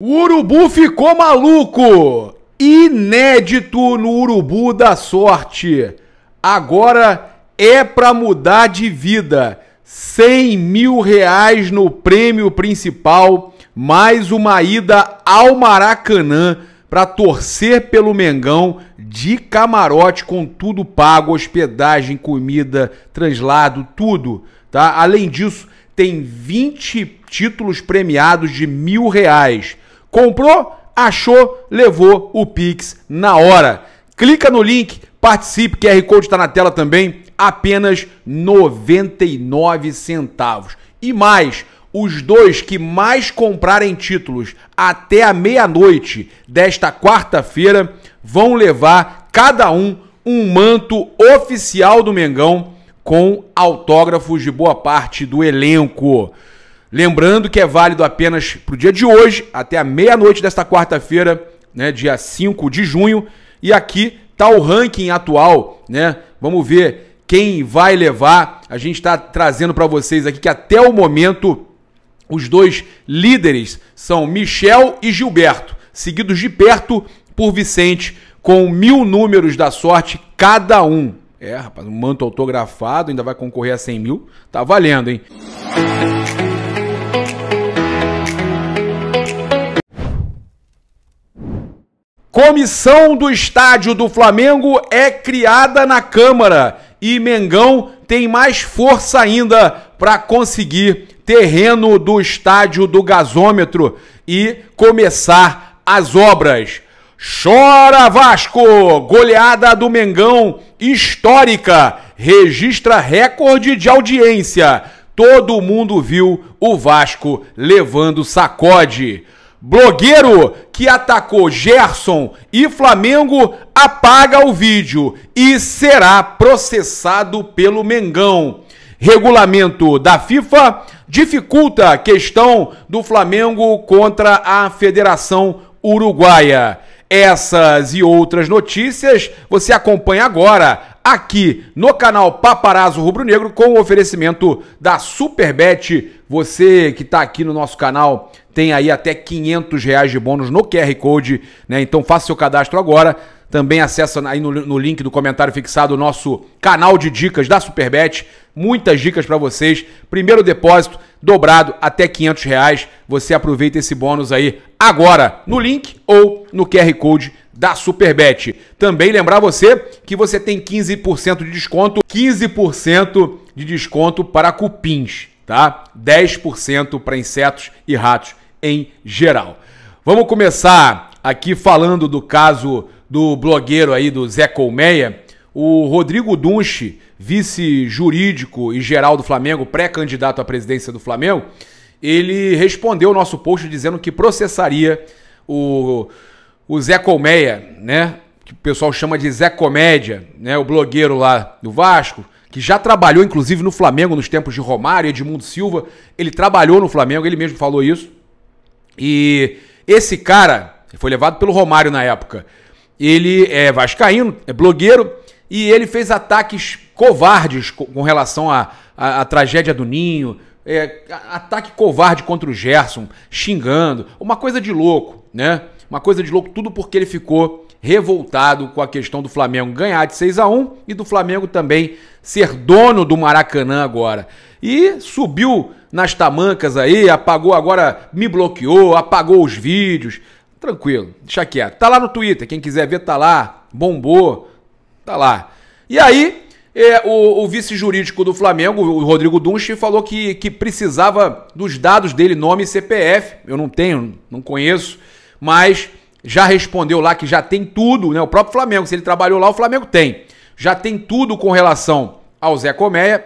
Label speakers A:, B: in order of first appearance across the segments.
A: O urubu ficou maluco! Inédito no urubu da sorte. Agora é para mudar de vida. 100 mil reais no prêmio principal, mais uma ida ao Maracanã para torcer pelo Mengão de camarote com tudo pago, hospedagem, comida, translado, tudo, tá? Além disso, tem 20 títulos premiados de mil reais Comprou, achou, levou o Pix na hora. Clica no link, participe, QR Code está na tela também, apenas 99 centavos. E mais, os dois que mais comprarem títulos até a meia-noite desta quarta-feira vão levar cada um um manto oficial do Mengão com autógrafos de boa parte do elenco. Lembrando que é válido apenas para o dia de hoje, até a meia-noite desta quarta-feira, né, dia 5 de junho. E aqui tá o ranking atual, né? Vamos ver quem vai levar. A gente está trazendo para vocês aqui que até o momento os dois líderes são Michel e Gilberto, seguidos de perto por Vicente, com mil números da sorte cada um. É, rapaz, um manto autografado ainda vai concorrer a 100 mil. Tá valendo, hein? Comissão do estádio do Flamengo é criada na Câmara e Mengão tem mais força ainda para conseguir terreno do estádio do gasômetro e começar as obras. Chora Vasco! Goleada do Mengão histórica registra recorde de audiência. Todo mundo viu o Vasco levando sacode. Blogueiro que atacou Gerson e Flamengo apaga o vídeo e será processado pelo Mengão. Regulamento da FIFA dificulta a questão do Flamengo contra a Federação Uruguaia. Essas e outras notícias você acompanha agora aqui no canal Paparazzo Rubro Negro com o oferecimento da Superbet. Você que está aqui no nosso canal tem aí até 500 reais de bônus no QR Code, né? Então faça seu cadastro agora. Também acessa aí no, no link do comentário fixado o nosso canal de dicas da Superbet. Muitas dicas para vocês. Primeiro depósito dobrado até 500 reais. Você aproveita esse bônus aí agora no link ou no QR Code da Superbet. Também lembrar você que você tem 15% de desconto, 15% de desconto para cupins, tá? 10% para insetos e ratos em geral. Vamos começar aqui falando do caso do blogueiro aí do Zé Colmeia. O Rodrigo Dunche, vice jurídico e geral do Flamengo, pré-candidato à presidência do Flamengo, ele respondeu o nosso post dizendo que processaria o o Zé Colmeia, né? Que o pessoal chama de Zé Comédia, né? O blogueiro lá do Vasco, que já trabalhou inclusive no Flamengo nos tempos de Romário e Edmundo Silva. Ele trabalhou no Flamengo, ele mesmo falou isso. E esse cara foi levado pelo Romário na época. Ele é vascaíno, é blogueiro e ele fez ataques covardes com relação à, à, à tragédia do Ninho, é, ataque covarde contra o Gerson, xingando, uma coisa de louco, né? Uma coisa de louco, tudo porque ele ficou revoltado com a questão do Flamengo ganhar de 6 a 1 e do Flamengo também ser dono do Maracanã agora. E subiu nas tamancas aí, apagou agora, me bloqueou, apagou os vídeos. Tranquilo, deixa quieto. Tá lá no Twitter, quem quiser ver tá lá, bombou, tá lá. E aí, é, o, o vice-jurídico do Flamengo, o Rodrigo Dunche, falou que, que precisava dos dados dele, nome e CPF. Eu não tenho, não conheço mas já respondeu lá que já tem tudo, né? O próprio Flamengo, se ele trabalhou lá, o Flamengo tem. Já tem tudo com relação ao Zé Colmeia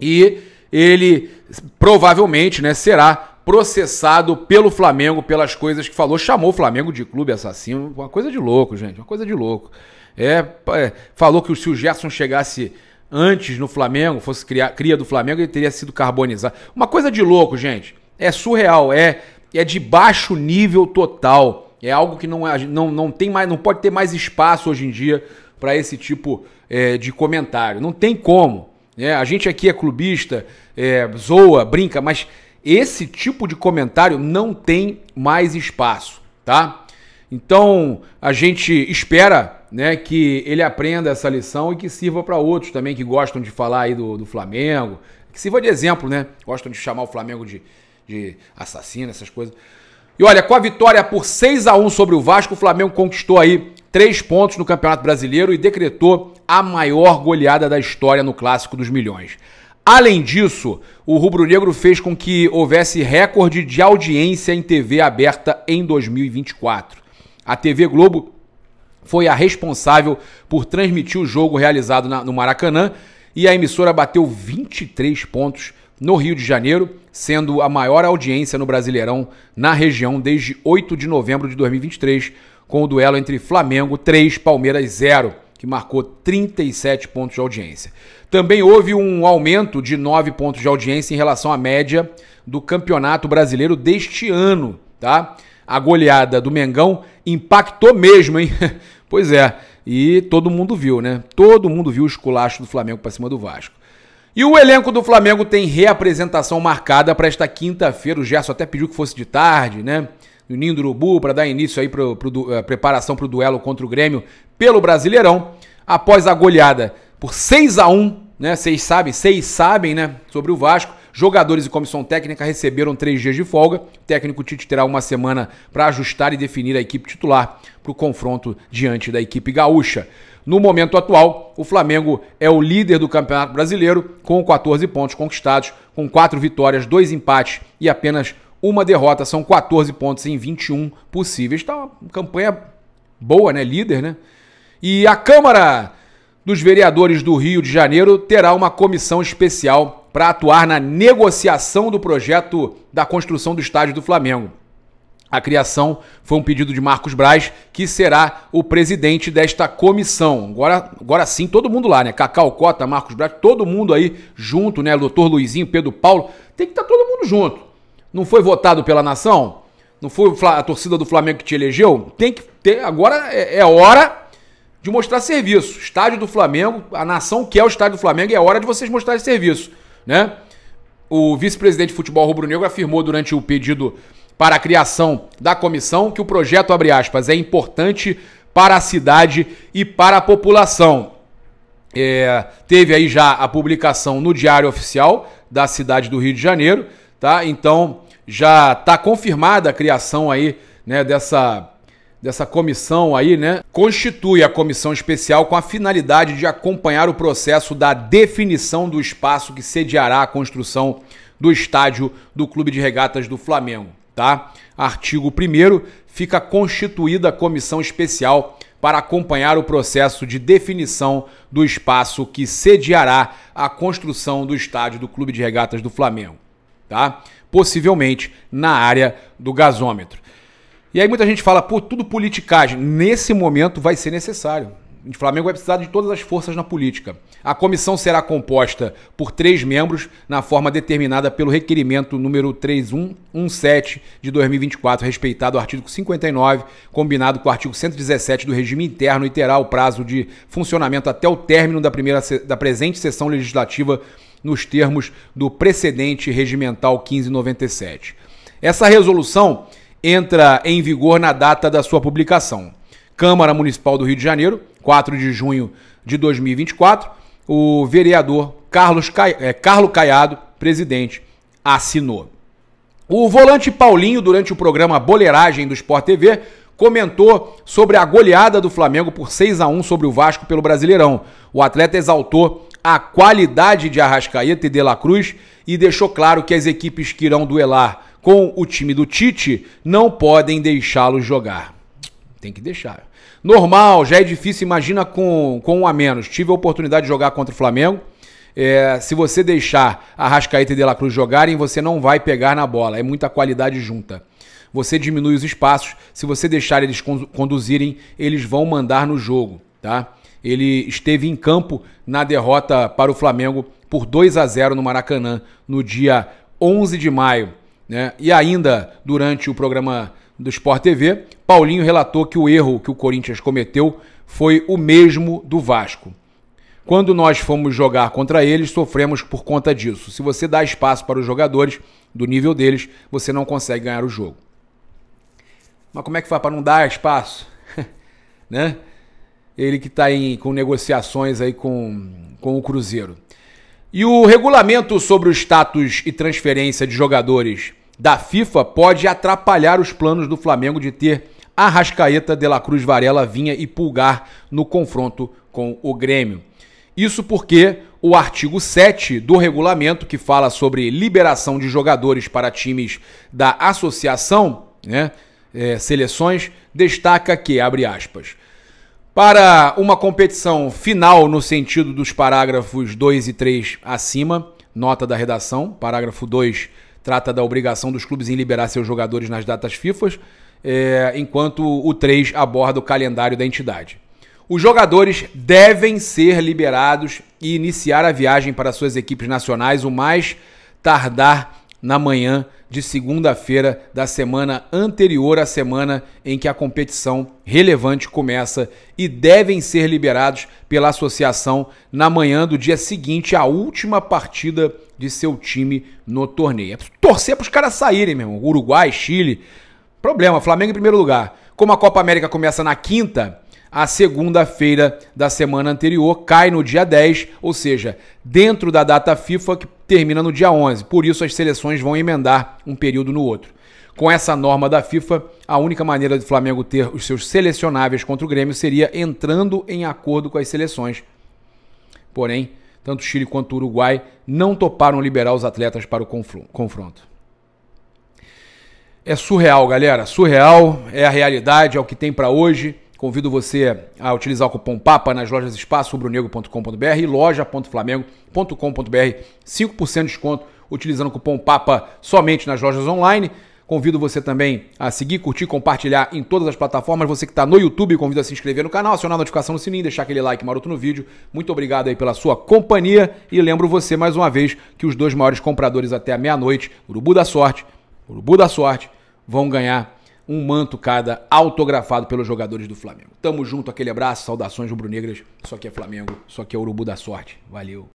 A: e ele provavelmente, né, será processado pelo Flamengo pelas coisas que falou, chamou o Flamengo de clube assassino, uma coisa de louco, gente, uma coisa de louco. É, é falou que se o Gerson chegasse antes no Flamengo, fosse cria, cria do Flamengo, ele teria sido carbonizado. Uma coisa de louco, gente. É surreal, é é de baixo nível total. É algo que não, é, não, não tem mais, não pode ter mais espaço hoje em dia para esse tipo é, de comentário. Não tem como. Né? A gente aqui é clubista, é, zoa, brinca, mas esse tipo de comentário não tem mais espaço, tá? Então a gente espera né, que ele aprenda essa lição e que sirva para outros também que gostam de falar aí do, do Flamengo, que sirva de exemplo, né? Gostam de chamar o Flamengo de de assassino, essas coisas. E olha, com a vitória por 6 a 1 sobre o Vasco, o Flamengo conquistou aí três pontos no Campeonato Brasileiro e decretou a maior goleada da história no Clássico dos Milhões. Além disso, o Rubro Negro fez com que houvesse recorde de audiência em TV aberta em 2024. A TV Globo foi a responsável por transmitir o jogo realizado na, no Maracanã e a emissora bateu 23 pontos no Rio de Janeiro, sendo a maior audiência no Brasileirão na região desde 8 de novembro de 2023, com o duelo entre Flamengo 3, Palmeiras 0, que marcou 37 pontos de audiência. Também houve um aumento de 9 pontos de audiência em relação à média do Campeonato Brasileiro deste ano, tá? A goleada do Mengão impactou mesmo, hein? pois é. E todo mundo viu, né? Todo mundo viu o esculacho do Flamengo para cima do Vasco. E o elenco do Flamengo tem reapresentação marcada para esta quinta-feira. O Gerson até pediu que fosse de tarde, né? No Ninho do Urubu, para dar início aí para a eh, preparação para o duelo contra o Grêmio pelo Brasileirão. Após a goleada por 6 a 1 né? Vocês sabem, vocês sabem, né? Sobre o Vasco. Jogadores e comissão técnica receberam três dias de folga. O técnico Tite terá uma semana para ajustar e definir a equipe titular para o confronto diante da equipe gaúcha. No momento atual, o Flamengo é o líder do Campeonato Brasileiro, com 14 pontos conquistados, com quatro vitórias, dois empates e apenas uma derrota. São 14 pontos em 21 possíveis. Está uma campanha boa, né? Líder, né? E a Câmara dos Vereadores do Rio de Janeiro terá uma comissão especial para atuar na negociação do projeto da construção do estádio do Flamengo. A criação foi um pedido de Marcos Braz, que será o presidente desta comissão. Agora, agora sim, todo mundo lá, né? Cacau Cota, Marcos Braz, todo mundo aí junto, né? Doutor Luizinho, Pedro Paulo, tem que estar tá todo mundo junto. Não foi votado pela nação? Não foi a torcida do Flamengo que te elegeu? Tem que ter. Agora é, é hora de mostrar serviço. Estádio do Flamengo, a nação quer o estádio do Flamengo, é hora de vocês mostrarem serviço né? O vice-presidente de futebol rubro-negro afirmou durante o pedido para a criação da comissão que o projeto, abre aspas, é importante para a cidade e para a população. É, teve aí já a publicação no Diário Oficial da cidade do Rio de Janeiro, tá? Então já está confirmada a criação aí né, dessa dessa comissão aí, né, constitui a comissão especial com a finalidade de acompanhar o processo da definição do espaço que sediará a construção do estádio do Clube de Regatas do Flamengo, tá? Artigo 1 fica constituída a comissão especial para acompanhar o processo de definição do espaço que sediará a construção do estádio do Clube de Regatas do Flamengo, tá? Possivelmente na área do gasômetro. E aí muita gente fala, pô, tudo politicagem. Nesse momento vai ser necessário. O Flamengo vai precisar de todas as forças na política. A comissão será composta por três membros na forma determinada pelo requerimento número 3117 de 2024, respeitado o artigo 59, combinado com o artigo 117 do regime interno e terá o prazo de funcionamento até o término da, primeira, da presente sessão legislativa nos termos do precedente regimental 1597. Essa resolução entra em vigor na data da sua publicação. Câmara Municipal do Rio de Janeiro, 4 de junho de 2024, o vereador Carlos Cai... é, Carlo Caiado, presidente, assinou. O volante Paulinho, durante o programa Boleiragem do Sport TV, comentou sobre a goleada do Flamengo por 6 a 1 sobre o Vasco pelo Brasileirão. O atleta exaltou a qualidade de Arrascaeta e De La Cruz e deixou claro que as equipes que irão duelar com o time do Tite, não podem deixá-lo jogar. Tem que deixar. Normal, já é difícil, imagina com, com um a menos. Tive a oportunidade de jogar contra o Flamengo. É, se você deixar a Rascaeta e De La Cruz jogarem, você não vai pegar na bola. É muita qualidade junta. Você diminui os espaços. Se você deixar eles conduzirem, eles vão mandar no jogo, tá? Ele esteve em campo na derrota para o Flamengo por 2 a 0 no Maracanã no dia 11 de maio. Né? E ainda durante o programa do Sport TV, Paulinho relatou que o erro que o Corinthians cometeu foi o mesmo do Vasco. Quando nós fomos jogar contra eles, sofremos por conta disso. Se você dá espaço para os jogadores do nível deles, você não consegue ganhar o jogo. Mas como é que faz para não dar espaço? né? Ele que está com negociações aí com, com o Cruzeiro. E o regulamento sobre o status e transferência de jogadores da FIFA pode atrapalhar os planos do Flamengo de ter Arrascaeta, De La Cruz, Varela, Vinha e Pulgar no confronto com o Grêmio. Isso porque o artigo 7 do regulamento, que fala sobre liberação de jogadores para times da associação, né, é, seleções, destaca que, abre aspas, para uma competição final no sentido dos parágrafos 2 e 3 acima, nota da redação, parágrafo 2 trata da obrigação dos clubes em liberar seus jogadores nas datas FIFA, é, enquanto o 3 aborda o calendário da entidade. Os jogadores devem ser liberados e iniciar a viagem para suas equipes nacionais o mais tardar na manhã de segunda-feira da semana anterior à semana em que a competição relevante começa e devem ser liberados pela associação na manhã do dia seguinte à última partida de seu time no torneio. É torcer para os caras saírem, meu irmão. Uruguai, Chile. Problema, Flamengo em primeiro lugar. Como a Copa América começa na quinta, a segunda-feira da semana anterior cai no dia 10, ou seja, dentro da data FIFA que termina no dia 11. Por isso, as seleções vão emendar um período no outro. Com essa norma da FIFA, a única maneira do Flamengo ter os seus selecionáveis contra o Grêmio seria entrando em acordo com as seleções. Porém, tanto Chile quanto o Uruguai não toparam liberar os atletas para o confronto. É surreal, galera, surreal, é a realidade, é o que tem para hoje. Convido você a utilizar o cupom PAPA nas lojas espaço-rubro-negro.com.br e loja.flamengo.com.br. 5% de desconto utilizando o cupom PAPA somente nas lojas online. Convido você também a seguir, curtir, compartilhar em todas as plataformas. Você que está no YouTube, convido a se inscrever no canal, acionar a notificação no sininho, deixar aquele like maroto no vídeo. Muito obrigado aí pela sua companhia e lembro você mais uma vez que os dois maiores compradores até a meia-noite, Urubu da Sorte, Urubu da Sorte, vão ganhar um manto cada autografado pelos jogadores do Flamengo. Tamo junto, aquele abraço, saudações rubro-negras. Só que é Flamengo, só que é Urubu da Sorte. Valeu.